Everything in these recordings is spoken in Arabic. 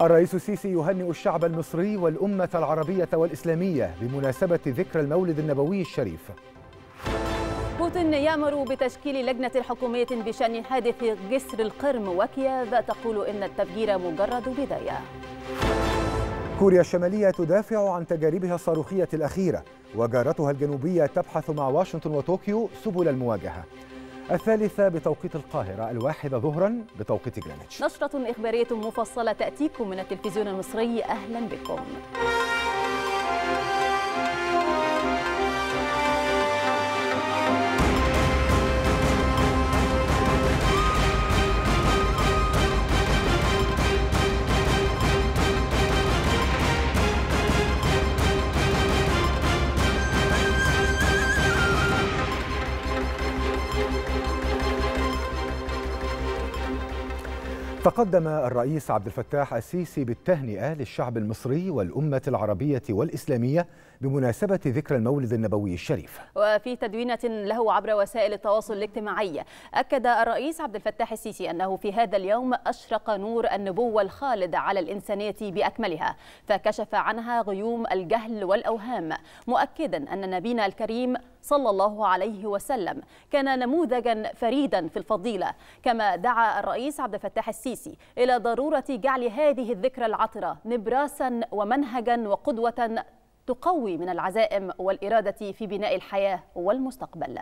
الرئيس السيسي يهنئ الشعب المصري والأمة العربية والإسلامية بمناسبة ذكرى المولد النبوي الشريف بوتين يأمر بتشكيل لجنة حكومية بشأن حادث جسر القرم وكياف تقول إن التفجير مجرد بداية كوريا الشمالية تدافع عن تجاربها الصاروخية الأخيرة وجارتها الجنوبية تبحث مع واشنطن وطوكيو سبل المواجهة الثالثة بتوقيت القاهرة الواحدة ظهرا بتوقيت جرينتش نشرة إخبارية مفصلة تأتيكم من التلفزيون المصري أهلا بكم تقدم الرئيس عبد الفتاح السيسي بالتهنئه للشعب المصري والامه العربيه والاسلاميه بمناسبة ذكرى المولد النبوي الشريف وفي تدوينة له عبر وسائل التواصل الاجتماعي أكد الرئيس عبد الفتاح السيسي أنه في هذا اليوم أشرق نور النبوة الخالد على الإنسانية بأكملها فكشف عنها غيوم الجهل والأوهام مؤكدا أن نبينا الكريم صلى الله عليه وسلم كان نموذجا فريدا في الفضيلة كما دعا الرئيس عبد الفتاح السيسي إلى ضرورة جعل هذه الذكرى العطرة نبراسا ومنهجا وقدوة تقوي من العزائم والإرادة في بناء الحياة والمستقبل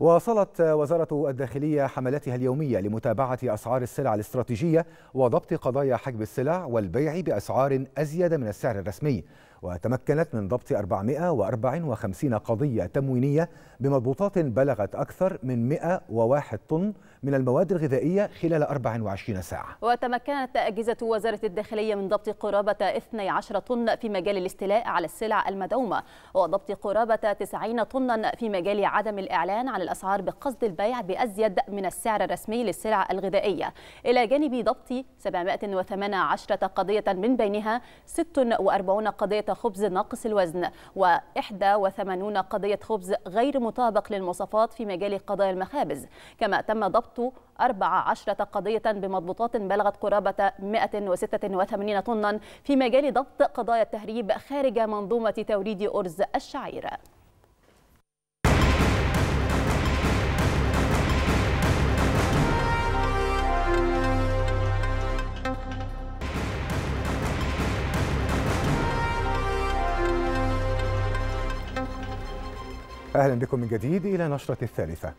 واصلت وزارة الداخلية حملاتها اليومية لمتابعة أسعار السلع الاستراتيجية وضبط قضايا حجب السلع والبيع بأسعار أزيد من السعر الرسمي وتمكنت من ضبط 454 قضية تموينية بمضبوطات بلغت أكثر من 101 طن من المواد الغذائية خلال 24 ساعة وتمكنت أجهزة وزارة الداخلية من ضبط قرابة 12 طن في مجال الاستيلاء على السلع المدعومة وضبط قرابة 90 طنا في مجال عدم الإعلان عن الأسعار بقصد البيع بأزيد من السعر الرسمي للسلع الغذائية إلى جانب ضبط 718 قضية من بينها 46 قضية خبز ناقص الوزن و81 قضية خبز غير مطابق للمواصفات في مجال قضايا المخابز كما تم ضبط ضبط 14 قضية بمضبوطات بلغت قرابة 186 طنا في مجال ضبط قضايا التهريب خارج منظومة توريد أرز الشعير أهلا بكم من جديد إلى نشرة الثالثة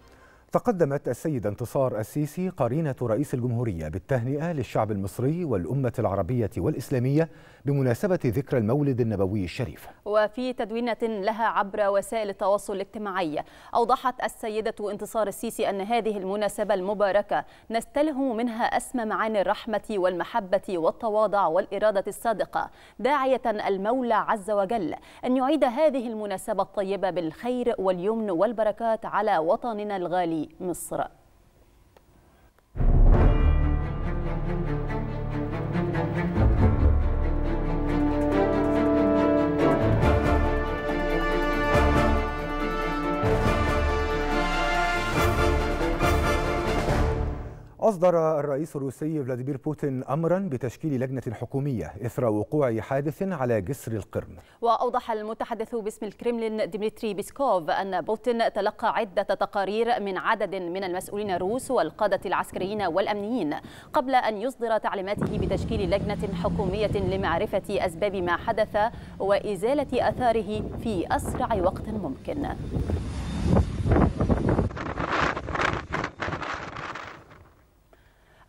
تقدمت السيدة انتصار السيسي قرينة رئيس الجمهورية بالتهنئة للشعب المصري والأمة العربية والإسلامية بمناسبة ذكرى المولد النبوي الشريف وفي تدوينة لها عبر وسائل التواصل الاجتماعي أوضحت السيدة انتصار السيسي أن هذه المناسبة المباركة نستلهم منها أسمى معاني الرحمة والمحبة والتواضع والإرادة الصادقة داعية المولى عز وجل أن يعيد هذه المناسبة الطيبة بالخير واليمن والبركات على وطننا الغالي مصر أصدر الرئيس الروسي فلاديمير بوتين أمرا بتشكيل لجنة حكومية إثر وقوع حادث على جسر القرم وأوضح المتحدث باسم الكرملين ديمتري بيسكوف أن بوتين تلقى عدة تقارير من عدد من المسؤولين الروس والقادة العسكريين والأمنيين قبل أن يصدر تعليماته بتشكيل لجنة حكومية لمعرفة أسباب ما حدث وإزالة أثاره في أسرع وقت ممكن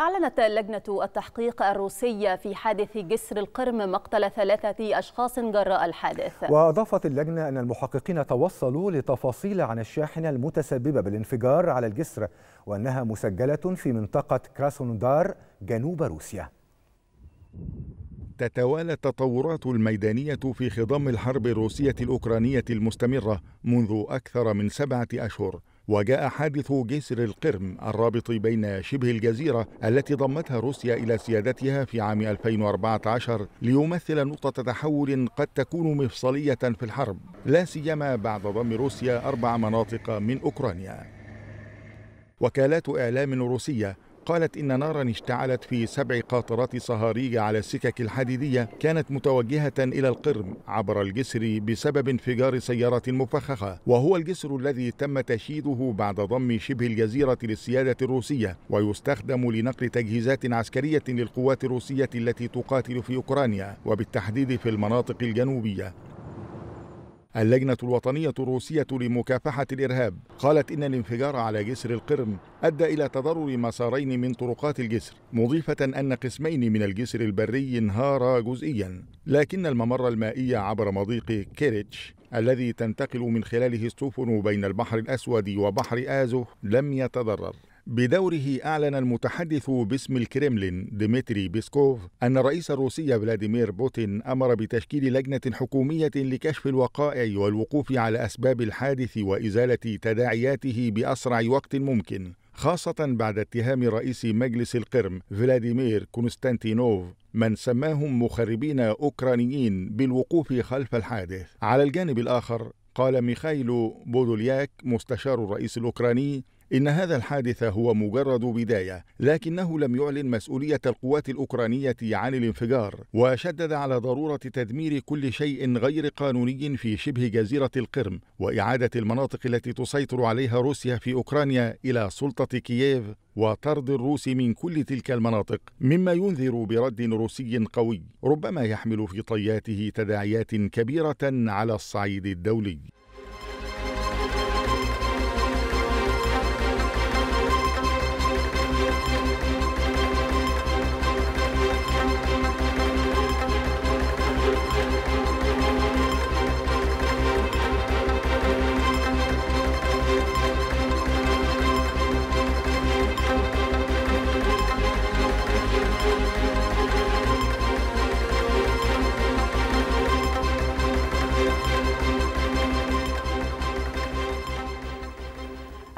أعلنت لجنة التحقيق الروسية في حادث جسر القرم مقتل ثلاثة أشخاص جراء الحادث وأضافت اللجنة أن المحققين توصلوا لتفاصيل عن الشاحنة المتسببة بالانفجار على الجسر وأنها مسجلة في منطقة كراسوندار جنوب روسيا تتوالى التطورات الميدانية في خضم الحرب الروسية الأوكرانية المستمرة منذ أكثر من سبعة أشهر وجاء حادث جسر القرم الرابط بين شبه الجزيرة التي ضمتها روسيا إلى سيادتها في عام 2014 ليمثل نقطة تحول قد تكون مفصلية في الحرب لا سيما بعد ضم روسيا أربع مناطق من أوكرانيا وكالات إعلام روسية قالت إن نارا اشتعلت في سبع قاطرات صهاريج على السكك الحديدية كانت متوجهة إلى القرم عبر الجسر بسبب انفجار سيارة مفخخة وهو الجسر الذي تم تشييده بعد ضم شبه الجزيرة للسيادة الروسية ويستخدم لنقل تجهيزات عسكرية للقوات الروسية التي تقاتل في أوكرانيا وبالتحديد في المناطق الجنوبية اللجنة الوطنية الروسية لمكافحة الإرهاب قالت إن الانفجار على جسر القرم أدى إلى تضرر مسارين من طرقات الجسر مضيفة أن قسمين من الجسر البري انهارا جزئيا لكن الممر المائي عبر مضيق كيريتش الذي تنتقل من خلاله السفن بين البحر الأسود وبحر آزو لم يتضرر بدوره أعلن المتحدث باسم الكريملين ديمتري بيسكوف أن الرئيس الروسي فلاديمير بوتين أمر بتشكيل لجنة حكومية لكشف الوقائع والوقوف على أسباب الحادث وإزالة تداعياته بأسرع وقت ممكن خاصة بعد اتهام رئيس مجلس القرم فلاديمير كونستانتينوف من سماهم مخربين أوكرانيين بالوقوف خلف الحادث على الجانب الآخر قال ميخايلو بودولياك مستشار الرئيس الأوكراني إن هذا الحادث هو مجرد بداية لكنه لم يعلن مسؤولية القوات الأوكرانية عن الانفجار وشدد على ضرورة تدمير كل شيء غير قانوني في شبه جزيرة القرم وإعادة المناطق التي تسيطر عليها روسيا في أوكرانيا إلى سلطة كييف وطرد الروس من كل تلك المناطق مما ينذر برد روسي قوي ربما يحمل في طياته تداعيات كبيرة على الصعيد الدولي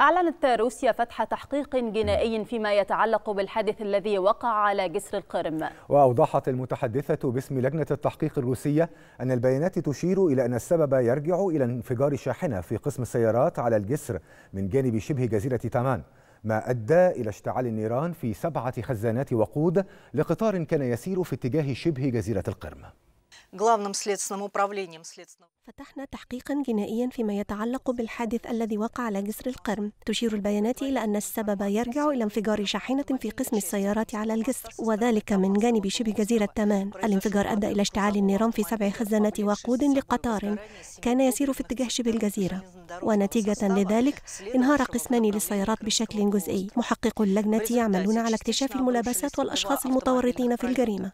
أعلنت روسيا فتح تحقيق جنائي فيما يتعلق بالحادث الذي وقع على جسر القرم وأوضحت المتحدثة باسم لجنة التحقيق الروسية أن البيانات تشير إلى أن السبب يرجع إلى انفجار شاحنة في قسم السيارات على الجسر من جانب شبه جزيرة تامان ما أدى إلى اشتعال النيران في سبعة خزانات وقود لقطار كان يسير في اتجاه شبه جزيرة القرم главным следственным управлением следственного. فتحنا تحقيقا جنائيا فيما يتعلق بالحادث الذي وقع على جسر القرم تشير البيانات إلى أن السبب يرجع إلى انفجار شاحنة في قسم السيارات على الجسر وذلك من جانب شبه جزيرة تمان الانفجار أدى إلى اشتعال النيران في سبع خزانات وقود لقطار كان يسير في اتجاه شبه الجزيرة ونتيجة لذلك انهار قسمان للسيارات بشكل جزئي محقق اللجنة يعملون على اكتشاف الملابسات والأشخاص المتورطين في الجريمة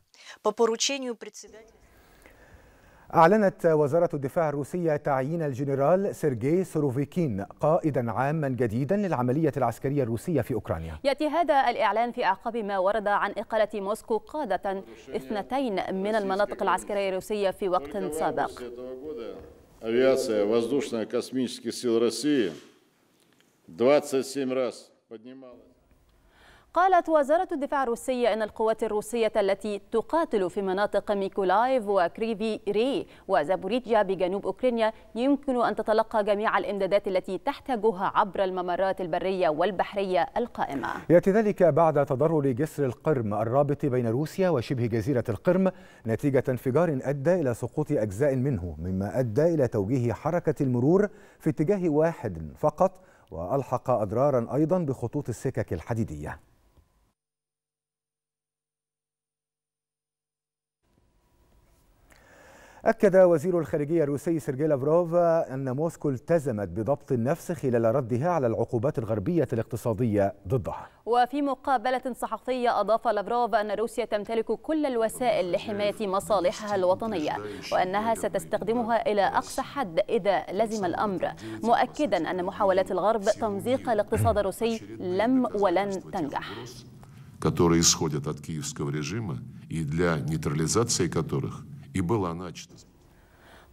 أعلنت وزارة الدفاع الروسية تعيين الجنرال سيرجي سوروفيكين قائدا عاما جديدا للعملية العسكرية الروسية في أوكرانيا يأتي هذا الإعلان في أعقاب ما ورد عن إقالة موسكو قادة اثنتين من المناطق العسكرية الروسية في وقت سابق 27 قالت وزارة الدفاع الروسية أن القوات الروسية التي تقاتل في مناطق ميكولايف وكريفي ري وزابوريجيا بجنوب أوكرانيا يمكن أن تتلقى جميع الإمدادات التي تحتاجها عبر الممرات البرية والبحرية القائمة يأتي ذلك بعد تضرر جسر القرم الرابط بين روسيا وشبه جزيرة القرم نتيجة انفجار أدى إلى سقوط أجزاء منه مما أدى إلى توجيه حركة المرور في اتجاه واحد فقط وألحق أضرارا أيضا بخطوط السكك الحديدية أكد وزير الخارجية الروسي سيرجي لافروف أن موسكو التزمت بضبط النفس خلال ردها على العقوبات الغربية الاقتصادية ضدها وفي مقابلة صحفية أضاف لافروف أن روسيا تمتلك كل الوسائل لحماية مصالحها الوطنية وأنها ستستخدمها إلى أقصى حد إذا لزم الأمر مؤكدا أن محاولات الغرب تمزيق الاقتصاد الروسي لم ولن تنجح которые исходят от киевского режима и для нейтрализации которых – и была начата.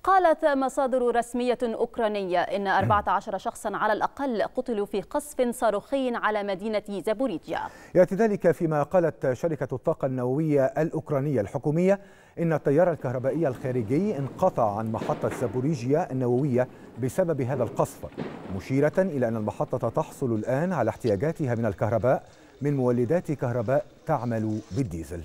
قالت مصادر رسمية أوكرانية إن 14 شخصا على الأقل قتلوا في قصف صاروخي على مدينة زابوريجيا يأتي ذلك فيما قالت شركة الطاقة النووية الأوكرانية الحكومية إن التيار الكهربائي الخارجي انقطع عن محطة زابوريجيا النووية بسبب هذا القصف مشيرة إلى أن المحطة تحصل الآن على احتياجاتها من الكهرباء من مولدات كهرباء تعمل بالديزل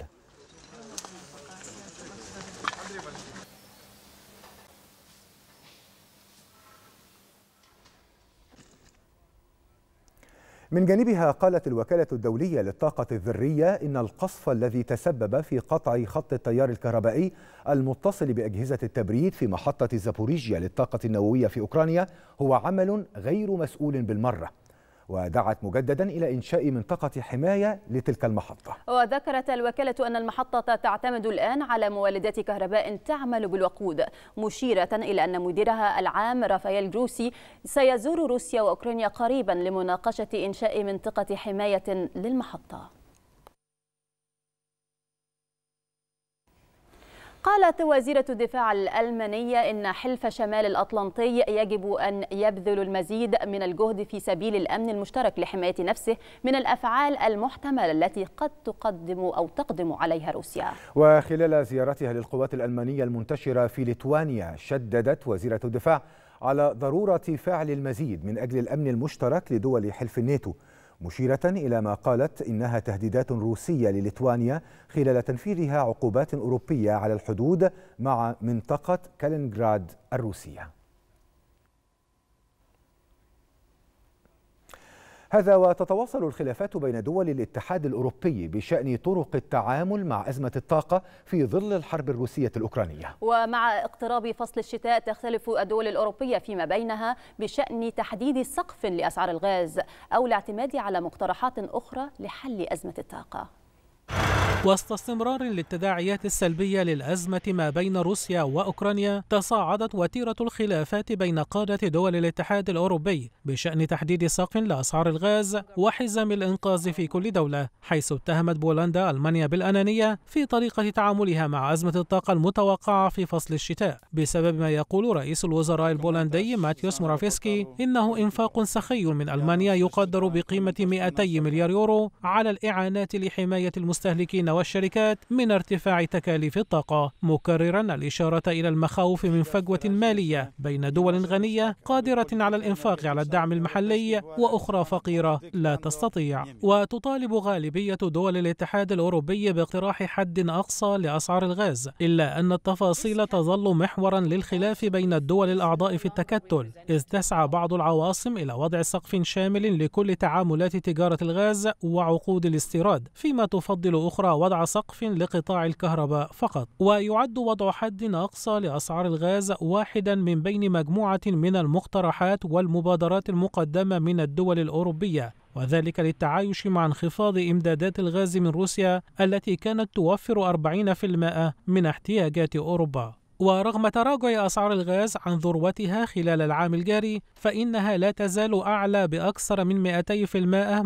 من جانبها قالت الوكالة الدولية للطاقة الذرية إن القصف الذي تسبب في قطع خط التيار الكهربائي المتصل بأجهزة التبريد في محطة زابوريجيا للطاقة النووية في أوكرانيا هو عمل غير مسؤول بالمرة ودعت مجددا إلى إنشاء منطقة حماية لتلك المحطة وذكرت الوكالة أن المحطة تعتمد الآن على مولدات كهرباء تعمل بالوقود مشيرة إلى أن مديرها العام رافائيل جروسي سيزور روسيا وأوكرانيا قريبا لمناقشة إنشاء منطقة حماية للمحطة قالت وزيرة الدفاع الألمانية إن حلف شمال الأطلنطي يجب أن يبذل المزيد من الجهد في سبيل الأمن المشترك لحماية نفسه من الأفعال المحتملة التي قد تقدم أو تقدم عليها روسيا وخلال زيارتها للقوات الألمانية المنتشرة في ليتوانيا شددت وزيرة الدفاع على ضرورة فعل المزيد من أجل الأمن المشترك لدول حلف الناتو مشيرة إلى ما قالت إنها تهديدات روسية لليتوانيا خلال تنفيذها عقوبات أوروبية على الحدود مع منطقة كالينغراد الروسية هذا وتتواصل الخلافات بين دول الاتحاد الأوروبي بشأن طرق التعامل مع أزمة الطاقة في ظل الحرب الروسية الأوكرانية ومع اقتراب فصل الشتاء تختلف الدول الأوروبية فيما بينها بشأن تحديد سقف لأسعار الغاز أو الاعتماد على مقترحات أخرى لحل أزمة الطاقة وسط استمرار للتداعيات السلبية للأزمة ما بين روسيا وأوكرانيا تصاعدت وتيرة الخلافات بين قادة دول الاتحاد الأوروبي بشأن تحديد سقف لأسعار الغاز وحزم الإنقاذ في كل دولة حيث اتهمت بولندا ألمانيا بالأنانية في طريقة تعاملها مع أزمة الطاقة المتوقعة في فصل الشتاء بسبب ما يقول رئيس الوزراء البولندي ماتيوس مورافيسكي إنه إنفاق سخي من ألمانيا يقدر بقيمة 200 مليار يورو على الإعانات لحماية المستهلكين والشركات من ارتفاع تكاليف الطاقة مكررا الإشارة إلى المخاوف من فجوة مالية بين دول غنية قادرة على الإنفاق على الدعم المحلي وأخرى فقيرة لا تستطيع وتطالب غالبية دول الاتحاد الأوروبي باقتراح حد أقصى لأسعار الغاز إلا أن التفاصيل تظل محورا للخلاف بين الدول الأعضاء في التكتل إذ تسعى بعض العواصم إلى وضع سقف شامل لكل تعاملات تجارة الغاز وعقود الاستيراد فيما تفضل أخرى وضع سقف لقطاع الكهرباء فقط ويعد وضع حد أقصى لأسعار الغاز واحدا من بين مجموعة من المقترحات والمبادرات المقدمة من الدول الأوروبية وذلك للتعايش مع انخفاض إمدادات الغاز من روسيا التي كانت توفر 40% من احتياجات أوروبا ورغم تراجع أسعار الغاز عن ذروتها خلال العام الجاري فإنها لا تزال أعلى بأكثر من 200%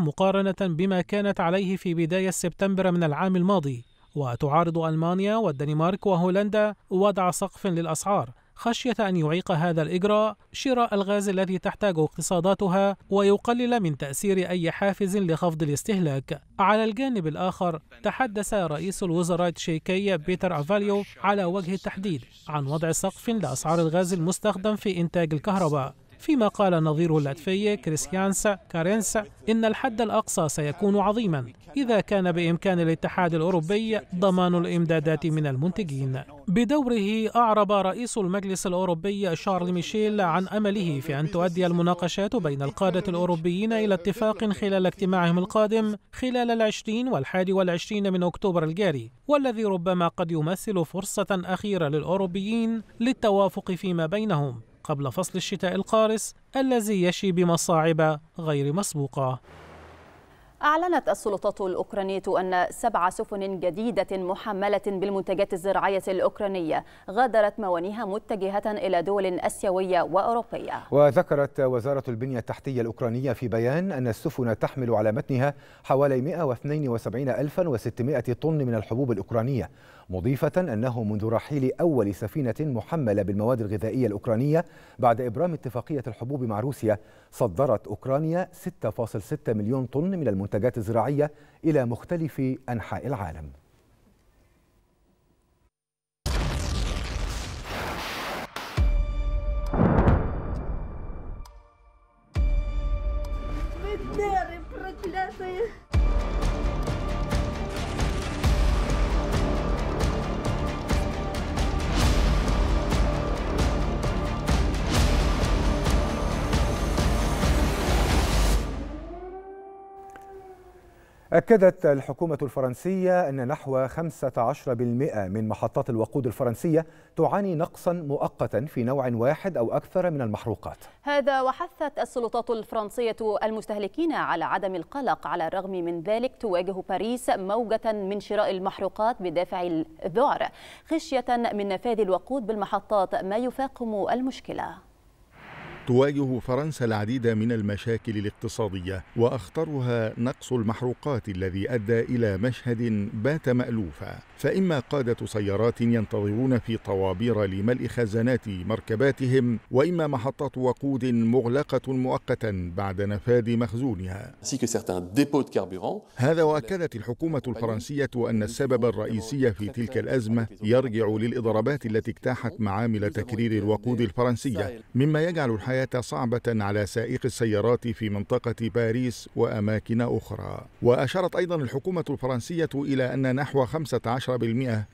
مقارنة بما كانت عليه في بداية سبتمبر من العام الماضي وتعارض ألمانيا والدنمارك وهولندا وضع سقف للأسعار خشية أن يعيق هذا الإجراء شراء الغاز الذي تحتاجه اقتصاداتها ويقلل من تأثير أي حافز لخفض الاستهلاك. على الجانب الآخر تحدث رئيس الوزراء التشيكي بيتر أفاليو على وجه التحديد عن وضع سقف لأسعار الغاز المستخدم في إنتاج الكهرباء فيما قال نظيره اللاتفي كريستيانس كارنس إن الحد الأقصى سيكون عظيما إذا كان بإمكان الاتحاد الأوروبي ضمان الإمدادات من المنتجين بدوره أعرب رئيس المجلس الأوروبي شارل ميشيل عن أمله في أن تؤدي المناقشات بين القادة الأوروبيين إلى اتفاق خلال اجتماعهم القادم خلال العشرين والحادي والعشرين من أكتوبر الجاري والذي ربما قد يمثل فرصة أخيرة للأوروبيين للتوافق فيما بينهم قبل فصل الشتاء القارس الذي يشي بمصاعب غير مسبوقة أعلنت السلطات الأوكرانية أن سبع سفن جديدة محملة بالمنتجات الزراعية الأوكرانية غادرت موانيها متجهة إلى دول أسيوية وأوروبية وذكرت وزارة البنية التحتية الأوكرانية في بيان أن السفن تحمل على متنها حوالي 172600 طن من الحبوب الأوكرانية مضيفة أنه منذ رحيل أول سفينة محملة بالمواد الغذائية الأوكرانية بعد إبرام اتفاقية الحبوب مع روسيا صدرت أوكرانيا 6.6 مليون طن من المنتجات الزراعية إلى مختلف أنحاء العالم أكدت الحكومة الفرنسية أن نحو 15% من محطات الوقود الفرنسية تعاني نقصا مؤقتا في نوع واحد أو أكثر من المحروقات هذا وحثت السلطات الفرنسية المستهلكين على عدم القلق على الرغم من ذلك تواجه باريس موجة من شراء المحروقات بدافع الذعر خشية من نفاذ الوقود بالمحطات ما يفاقم المشكلة تواجه فرنسا العديد من المشاكل الاقتصادية وأخطرها نقص المحروقات الذي أدى إلى مشهد بات مألوفا فإما قادة سيارات ينتظرون في طوابير لملء خزانات مركباتهم وإما محطات وقود مغلقة مؤقتا بعد نفاذ مخزونها هذا وأكدت الحكومة الفرنسية أن السبب الرئيسي في تلك الأزمة يرجع للإضرابات التي اجتاحت معامل تكرير الوقود الفرنسية مما يجعل الحياة الحياة صعبة على سائق السيارات في منطقة باريس وأماكن أخرى وأشارت أيضا الحكومة الفرنسية إلى أن نحو 15%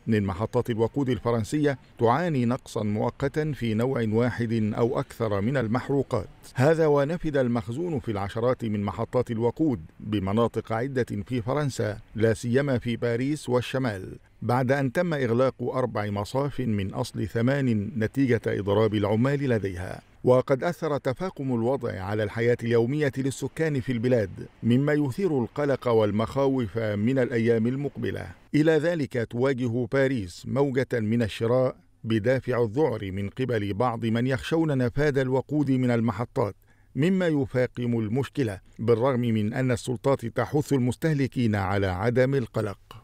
من محطات الوقود الفرنسية تعاني نقصا مؤقتا في نوع واحد أو أكثر من المحروقات هذا ونفد المخزون في العشرات من محطات الوقود بمناطق عدة في فرنسا لا سيما في باريس والشمال بعد أن تم إغلاق أربع مصاف من أصل ثمان نتيجة إضراب العمال لديها وقد أثر تفاقم الوضع على الحياة اليومية للسكان في البلاد مما يثير القلق والمخاوف من الأيام المقبلة إلى ذلك تواجه باريس موجة من الشراء بدافع الذعر من قبل بعض من يخشون نفاذ الوقود من المحطات مما يفاقم المشكلة بالرغم من أن السلطات تحث المستهلكين على عدم القلق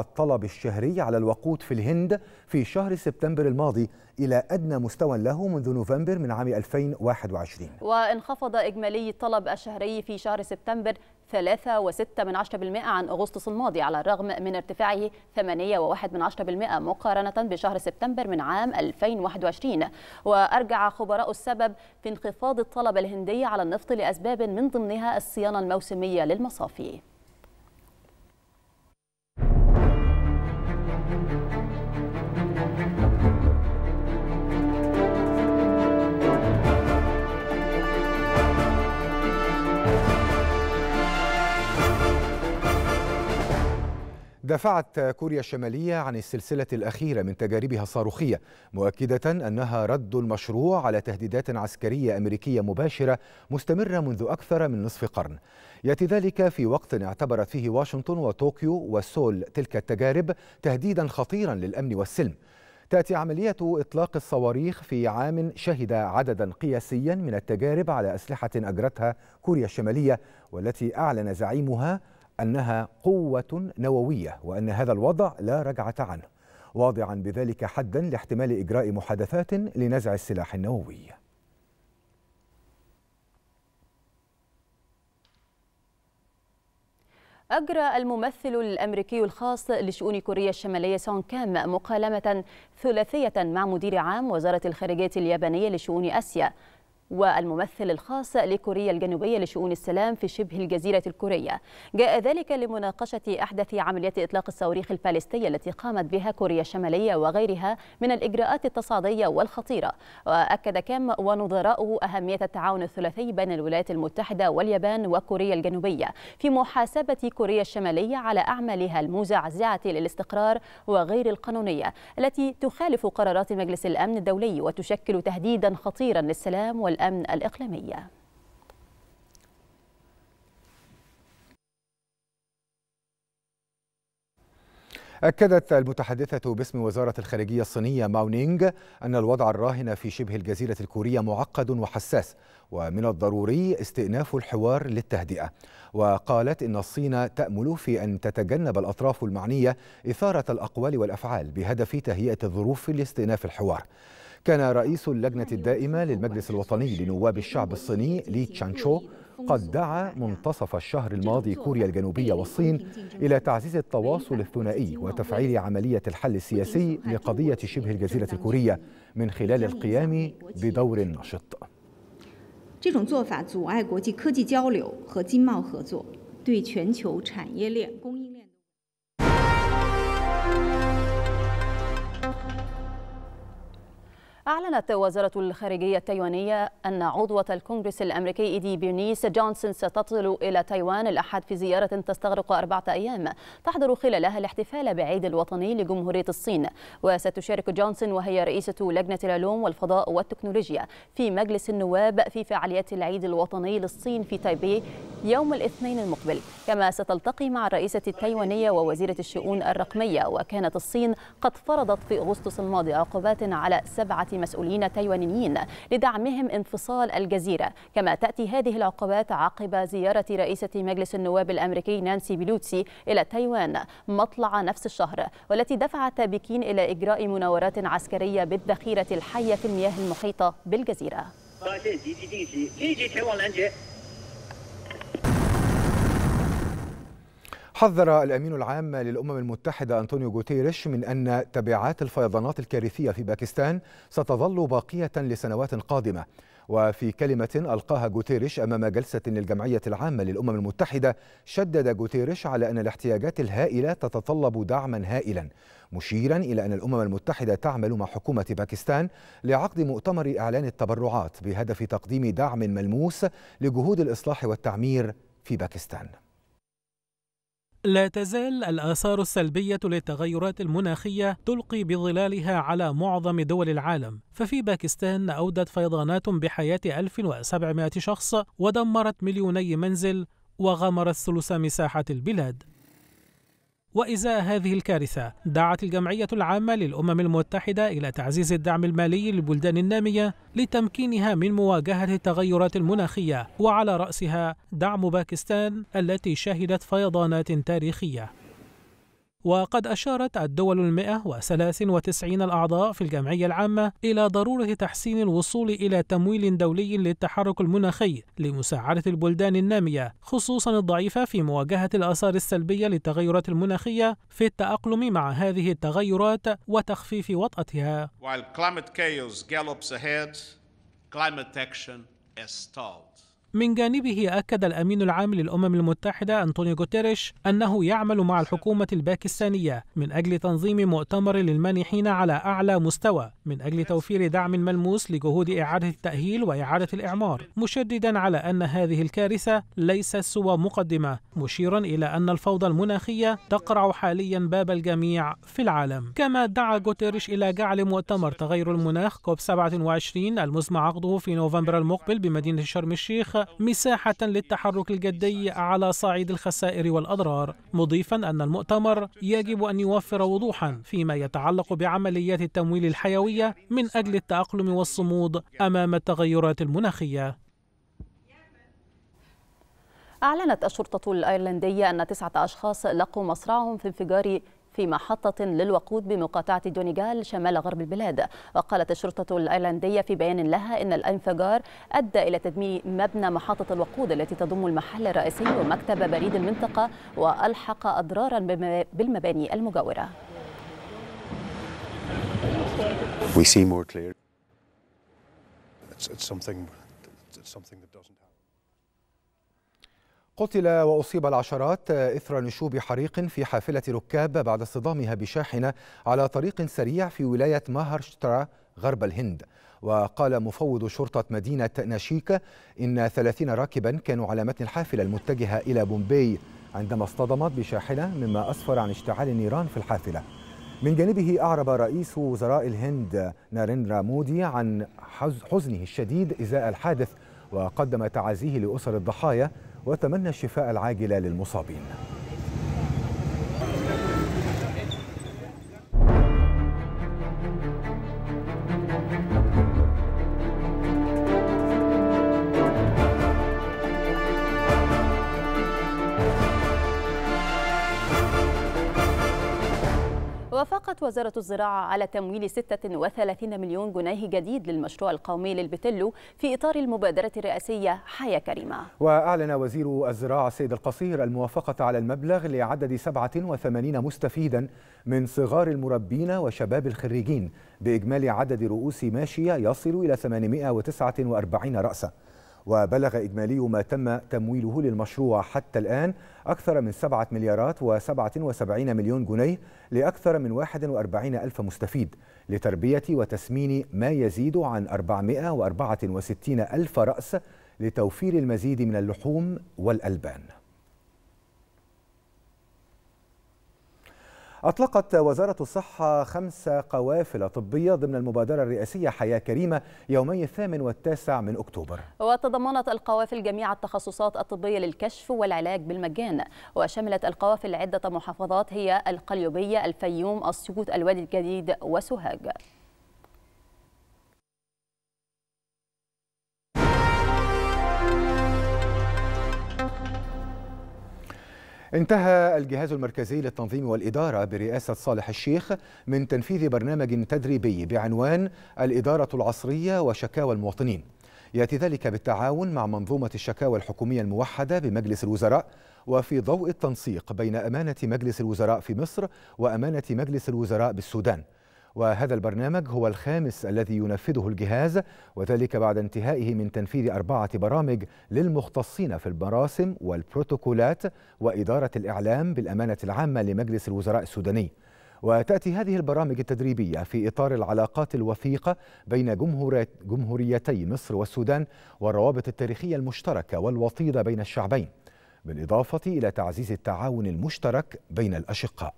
الطلب الشهري على الوقود في الهند في شهر سبتمبر الماضي إلى أدنى مستوى له منذ نوفمبر من عام 2021 وانخفض إجمالي الطلب الشهري في شهر سبتمبر 3.6% عن أغسطس الماضي على الرغم من ارتفاعه 8.1% مقارنة بشهر سبتمبر من عام 2021 وأرجع خبراء السبب في انخفاض الطلب الهندي على النفط لأسباب من ضمنها الصيانة الموسمية للمصافي دافعت كوريا الشمالية عن السلسلة الأخيرة من تجاربها الصاروخية مؤكدة أنها رد المشروع على تهديدات عسكرية أمريكية مباشرة مستمرة منذ أكثر من نصف قرن يأتي ذلك في وقت اعتبرت فيه واشنطن وطوكيو وسول تلك التجارب تهديدا خطيرا للأمن والسلم تأتي عملية إطلاق الصواريخ في عام شهد عددا قياسيا من التجارب على أسلحة أجرتها كوريا الشمالية والتي أعلن زعيمها أنها قوة نووية وأن هذا الوضع لا رجعة عنه واضعا بذلك حدا لاحتمال إجراء محادثات لنزع السلاح النووي أجرى الممثل الأمريكي الخاص لشؤون كوريا الشمالية سون كام مقالمة ثلاثية مع مدير عام وزارة الخارجية اليابانية لشؤون آسيا والممثل الخاص لكوريا الجنوبية لشؤون السلام في شبه الجزيرة الكورية جاء ذلك لمناقشة أحدث عمليات إطلاق الصواريخ البالستية التي قامت بها كوريا الشمالية وغيرها من الإجراءات التصاعدية والخطيرة وأكد كام ونظراؤه أهمية التعاون الثلاثي بين الولايات المتحدة واليابان وكوريا الجنوبية في محاسبة كوريا الشمالية على أعمالها المزعزعة للاستقرار وغير القانونية التي تخالف قرارات مجلس الأمن الدولي وتشكل تهديدا خطيرا للسلام وال الأمن الإقليمية أكدت المتحدثة باسم وزارة الخارجية الصينية ماونينغ أن الوضع الراهن في شبه الجزيرة الكورية معقد وحساس ومن الضروري استئناف الحوار للتهدئة وقالت إن الصين تأمل في أن تتجنب الأطراف المعنية إثارة الأقوال والأفعال بهدف تهيئة الظروف لاستئناف الحوار كان رئيس اللجنة الدائمة للمجلس الوطني لنواب الشعب الصيني لي تشانشو قد دعا منتصف الشهر الماضي كوريا الجنوبية والصين إلى تعزيز التواصل الثنائي وتفعيل عملية الحل السياسي لقضية شبه الجزيرة الكورية من خلال القيام بدور نشط أعلنت وزارة الخارجية التايوانية أن عضوة الكونغرس الأمريكي إيدي بيرنيس جونسون ستصل إلى تايوان الأحد في زيارة تستغرق أربعة أيام تحضر خلالها الاحتفال بعيد الوطني لجمهورية الصين وستشارك جونسون وهي رئيسة لجنة العلوم والفضاء والتكنولوجيا في مجلس النواب في فعاليات العيد الوطني للصين في تايبي يوم الاثنين المقبل كما ستلتقي مع الرئيسة التايوانية ووزيرة الشؤون الرقمية وكانت الصين قد فرضت في أغسطس الماضي عقوبات على سبعة مسؤولين تايوانيين لدعمهم انفصال الجزيرة كما تأتي هذه العقوبات عقب زيارة رئيسة مجلس النواب الأمريكي نانسي بيلوتسي إلى تايوان مطلع نفس الشهر والتي دفعت بكين إلى إجراء مناورات عسكرية بالذخيرة الحية في المياه المحيطة بالجزيرة حذر الأمين العام للأمم المتحدة أنطونيو غوتيريش من أن تبعات الفيضانات الكارثية في باكستان ستظل باقية لسنوات قادمة وفي كلمة ألقاها غوتيريش أمام جلسة للجمعية العامة للأمم المتحدة شدد غوتيريش على أن الاحتياجات الهائلة تتطلب دعما هائلا مشيرا إلى أن الأمم المتحدة تعمل مع حكومة باكستان لعقد مؤتمر إعلان التبرعات بهدف تقديم دعم ملموس لجهود الإصلاح والتعمير في باكستان لا تزال الآثار السلبية للتغيرات المناخية تلقي بظلالها على معظم دول العالم ففي باكستان أودت فيضانات بحياة 1700 شخص ودمرت مليوني منزل وغمرت ثلث مساحة البلاد وإزاء هذه الكارثة دعت الجمعية العامة للأمم المتحدة إلى تعزيز الدعم المالي للبلدان النامية لتمكينها من مواجهة التغيرات المناخية وعلى رأسها دعم باكستان التي شهدت فيضانات تاريخية وقد أشارت الدول المئة وثلاث وتسعين الأعضاء في الجمعية العامة إلى ضرورة تحسين الوصول إلى تمويل دولي للتحرك المناخي لمساعدة البلدان النامية خصوصا الضعيفة في مواجهة الآثار السلبية للتغيرات المناخية في التأقلم مع هذه التغيرات وتخفيف وطأتها. While climate chaos gallops ahead, climate action has stalled. من جانبه أكد الأمين العام للأمم المتحدة أنطونيو غوتيريش أنه يعمل مع الحكومة الباكستانية من أجل تنظيم مؤتمر للمانحين على أعلى مستوى من أجل توفير دعم ملموس لجهود إعادة التأهيل وإعادة الإعمار مشددا على أن هذه الكارثة ليست سوى مقدمة مشيرا إلى أن الفوضى المناخية تقرع حاليا باب الجميع في العالم كما دعا غوتيريش إلى جعل مؤتمر تغير المناخ كوب 27 المزمع عقده في نوفمبر المقبل بمدينة شرم الشيخ مساحة للتحرك الجدي على صعيد الخسائر والأضرار مضيفا أن المؤتمر يجب أن يوفر وضوحا فيما يتعلق بعمليات التمويل الحيوية من أجل التأقلم والصمود أمام التغيرات المناخية أعلنت الشرطة الأيرلندية أن تسعة أشخاص لقوا مصرعهم في انفجار في محطة للوقود بمقاطعة دونيغال شمال غرب البلاد وقالت الشرطة الأيرلندية في بيان لها إن الانفجار أدى إلى تدمير مبنى محطة الوقود التي تضم المحل الرئيسي ومكتب بريد المنطقة وألحق أضرارا بالمباني المجاورة We see more clear. It's, it's something, it's something that doesn't happen. قتل وأصيب العشرات إثر نشوب حريق في حافلة ركاب بعد اصطدامها بشاحنة على طريق سريع في ولاية ماهرشترا غرب الهند وقال مفوض شرطة مدينة ناشيكا إن 30 راكبا كانوا على متن الحافلة المتجهة إلى بومبي عندما اصطدمت بشاحنة مما أسفر عن اشتعال النيران في الحافلة من جانبه أعرب رئيس وزراء الهند ناريندرا مودي عن حزنه الشديد إزاء الحادث وقدم تعازيه لأسر الضحايا وأتمنى الشفاء العاجل للمصابين وافقت وزارة الزراعة على تمويل 36 مليون جنيه جديد للمشروع القومي للبتلو في إطار المبادرة الرئاسية حياة كريمة وأعلن وزير الزراعة السيد القصير الموافقة على المبلغ لعدد 87 مستفيدا من صغار المربين وشباب الخريجين بإجمالي عدد رؤوس ماشية يصل إلى 849 رأساً وبلغ إجمالي ما تم تمويله للمشروع حتى الآن أكثر من 7 مليارات و77 مليون جنيه لأكثر من 41 ألف مستفيد لتربية وتسمين ما يزيد عن 464 ألف رأس لتوفير المزيد من اللحوم والألبان أطلقت وزارة الصحة خمس قوافل طبية ضمن المبادرة الرئاسية حياة كريمة يومي الثامن والتاسع من أكتوبر وتضمنت القوافل جميع التخصصات الطبية للكشف والعلاج بالمجان وشملت القوافل عدة محافظات هي القليوبية الفيوم أسيوط الوادي الجديد وسوهاج انتهى الجهاز المركزي للتنظيم والإدارة برئاسة صالح الشيخ من تنفيذ برنامج تدريبي بعنوان الإدارة العصرية وشكاوى المواطنين يأتي ذلك بالتعاون مع منظومة الشكاوى الحكومية الموحدة بمجلس الوزراء وفي ضوء التنسيق بين أمانة مجلس الوزراء في مصر وأمانة مجلس الوزراء بالسودان وهذا البرنامج هو الخامس الذي ينفذه الجهاز وذلك بعد انتهائه من تنفيذ أربعة برامج للمختصين في المراسم والبروتوكولات وإدارة الإعلام بالأمانة العامة لمجلس الوزراء السوداني وتأتي هذه البرامج التدريبية في إطار العلاقات الوثيقة بين جمهوريتي مصر والسودان والروابط التاريخية المشتركة والوطيدة بين الشعبين بالإضافة إلى تعزيز التعاون المشترك بين الأشقاء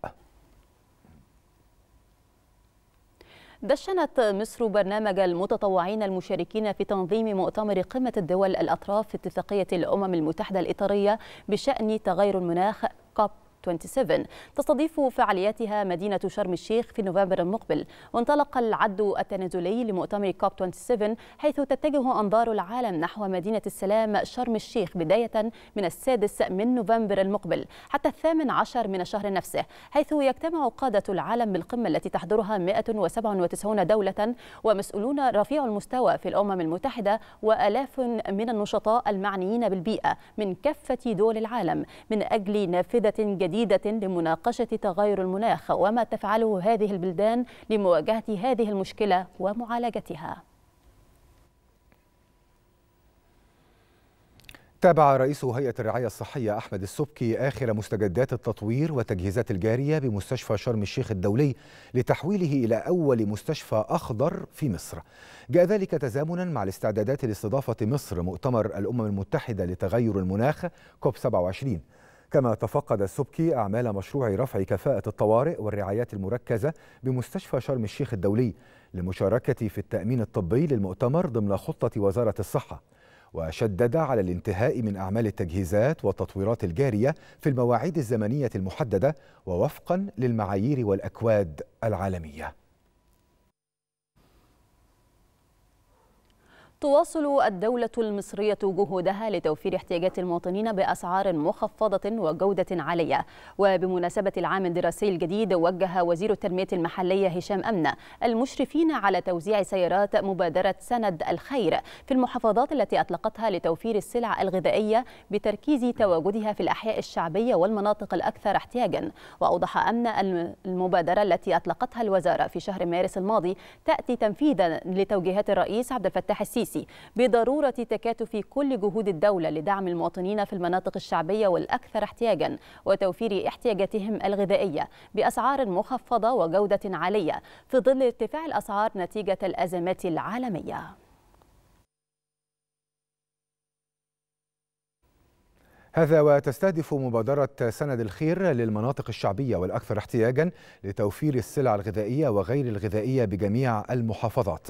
دشنت مصر برنامج المتطوعين المشاركين في تنظيم مؤتمر قمة الدول الأطراف في اتفاقية الأمم المتحدة الإطارية بشأن تغير المناخ كوب 27 تستضيف فعالياتها مدينة شرم الشيخ في نوفمبر المقبل وانطلق العد التنازلي لمؤتمر كوب 27 حيث تتجه أنظار العالم نحو مدينة السلام شرم الشيخ بداية من السادس من نوفمبر المقبل حتى الثامن عشر من الشهر نفسه حيث يجتمع قادة العالم بالقمة التي تحضرها 197 دولة ومسؤولون رفيع المستوى في الأمم المتحدة وألاف من النشطاء المعنيين بالبيئة من كافة دول العالم من أجل نافذة جديدة جديدة لمناقشة تغير المناخ وما تفعله هذه البلدان لمواجهة هذه المشكلة ومعالجتها تابع رئيس هيئة الرعاية الصحية أحمد السبكي آخر مستجدات التطوير والتجهيزات الجارية بمستشفى شرم الشيخ الدولي لتحويله إلى أول مستشفى أخضر في مصر جاء ذلك تزامنا مع الاستعدادات لاستضافة مصر مؤتمر الأمم المتحدة لتغير المناخ كوب 27 كما تفقد السبكي أعمال مشروع رفع كفاءة الطوارئ والرعايات المركزة بمستشفى شرم الشيخ الدولي لمشاركة في التأمين الطبي للمؤتمر ضمن خطة وزارة الصحة وشدد على الانتهاء من أعمال التجهيزات والتطويرات الجارية في المواعيد الزمنية المحددة ووفقا للمعايير والأكواد العالمية تواصل الدولة المصرية جهودها لتوفير احتياجات المواطنين بأسعار مخفضة وجودة عالية وبمناسبة العام الدراسي الجديد وجه وزير التنمية المحلية هشام أمنة المشرفين على توزيع سيارات مبادرة سند الخير في المحافظات التي أطلقتها لتوفير السلع الغذائية بتركيز تواجدها في الأحياء الشعبية والمناطق الأكثر احتياجا وأوضح أمنة المبادرة التي أطلقتها الوزارة في شهر مارس الماضي تأتي تنفيذا لتوجيهات الرئيس عبد الفتاح السيسي السيسي بضرورة تكاتف كل جهود الدولة لدعم المواطنين في المناطق الشعبية والأكثر احتياجا وتوفير احتياجاتهم الغذائية بأسعار مخفضة وجودة عالية في ظل ارتفاع الأسعار نتيجة الأزمات العالمية هذا وتستهدف مبادرة سند الخير للمناطق الشعبية والأكثر احتياجا لتوفير السلع الغذائية وغير الغذائية بجميع المحافظات